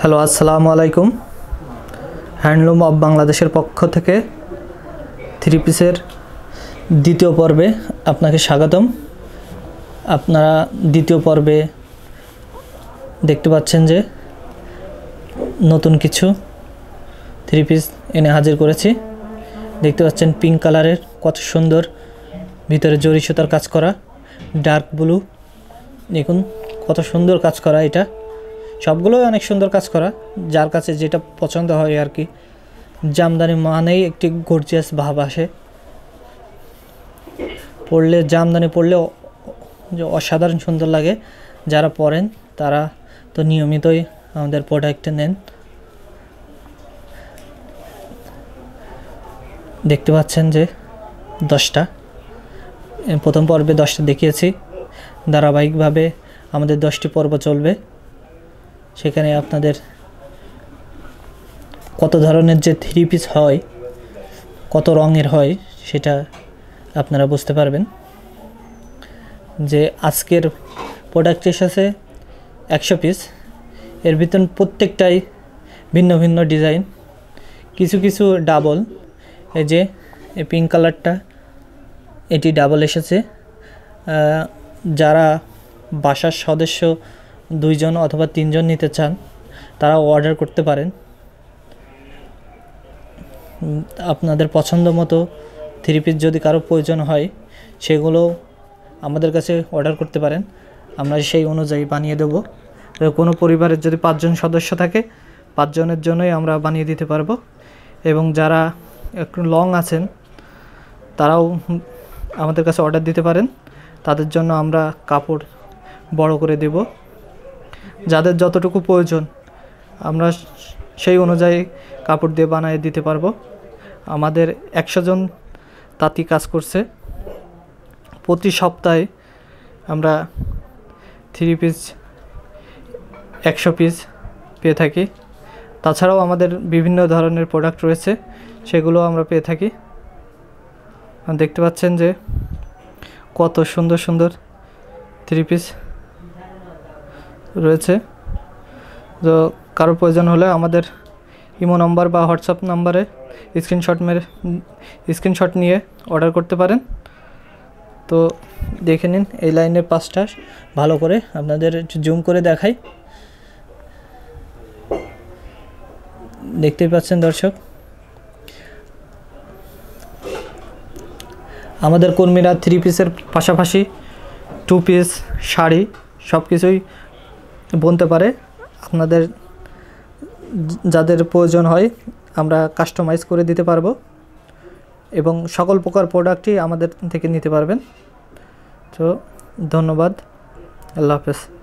hello আসসালামু আলাইকুম handloom of বাংলাদেশের পক্ষ থেকে থ্রি পিসের দ্বিতীয় পর্বে আপনাকে স্বাগতম আপনারা দ্বিতীয় পর্বে দেখতে পাচ্ছেন যে নতুন কিছু থ্রি পিস এনে হাজির করেছি দেখতে পাচ্ছেন পিঙ্ক কালারের কত সুন্দর ভিতরে জরিসতার কাজ করা ডার্ক ব্লু দেখুন কত সুন্দর কাজ করা এটা সবগুলোই অনেক সুন্দর কাজ করা যার কাছে যেটা পছন্দ হয় আর কি জামদানি মানেই একটি গর্জিয়াস ভাব আসে পড়লে জামদানি পড়লে অসাধারণ সুন্দর লাগে যারা পরেন তারা তো নিয়মিতই আমাদের প্রোডাক্টে নেন দেখতে পাচ্ছেন যে দশটা প্রথম পর্বে দশটা দেখিয়েছি ধারাবাহিকভাবে আমাদের দশটি পর্ব চলবে সেখানে আপনাদের কত ধরনের যে থ্রি পিস হয় কত রঙের হয় সেটা আপনারা বুঝতে পারবেন যে আজকের প্রোডাক্ট এসেছে একশো পিস এর ভিতর প্রত্যেকটাই ভিন্ন ভিন্ন ডিজাইন কিছু কিছু ডাবল এই যে এই পিঙ্ক কালারটা এটি ডাবল এসেছে যারা বাসার সদস্য দুইজন অথবা তিনজন নিতে চান তারা অর্ডার করতে পারেন আপনাদের পছন্দ মতো থ্রি পিস যদি কারো প্রয়োজন হয় সেগুলো আমাদের কাছে অর্ডার করতে পারেন আমরা সেই অনুযায়ী বানিয়ে দেব কোনো পরিবারের যদি পাঁচজন সদস্য থাকে পাঁচজনের জন্যই আমরা বানিয়ে দিতে পারবো এবং যারা একটু লং আছেন তারাও আমাদের কাছে অর্ডার দিতে পারেন তাদের জন্য আমরা কাপড় বড় করে দেবো যাদের যতটুকু প্রয়োজন আমরা সেই অনুযায়ী কাপড় দিয়ে বানিয়ে দিতে পারবো আমাদের একশো জন তাঁতি কাজ করছে প্রতি সপ্তাহে আমরা থ্রি পিস একশো পিস পেয়ে থাকি তাছাড়াও আমাদের বিভিন্ন ধরনের প্রোডাক্ট রয়েছে সেগুলো আমরা পেয়ে থাকি দেখতে পাচ্ছেন যে কত সুন্দর সুন্দর থ্রি পিস রয়েছে তো কারো প্রয়োজন হলে আমাদের ইমো নম্বর বা হোয়াটসঅ্যাপ নাম্বারে স্ক্রিনশট মেরে স্ক্রিনশট নিয়ে অর্ডার করতে পারেন তো দেখে নিন এই লাইনের পাঁচটা ভালো করে আপনাদের জুম করে দেখাই দেখতেই পাচ্ছেন দর্শক আমাদের কর্মীরা থ্রি পিসের পাশাপাশি টু পিস শাড়ি সব কিছুই বুনতে পারে আপনাদের যাদের প্রয়োজন হয় আমরা কাস্টমাইজ করে দিতে পারবো এবং সকল প্রকার প্রোডাক্টই আমাদের থেকে নিতে পারবেন তো ধন্যবাদ আল্লাহ হাফেজ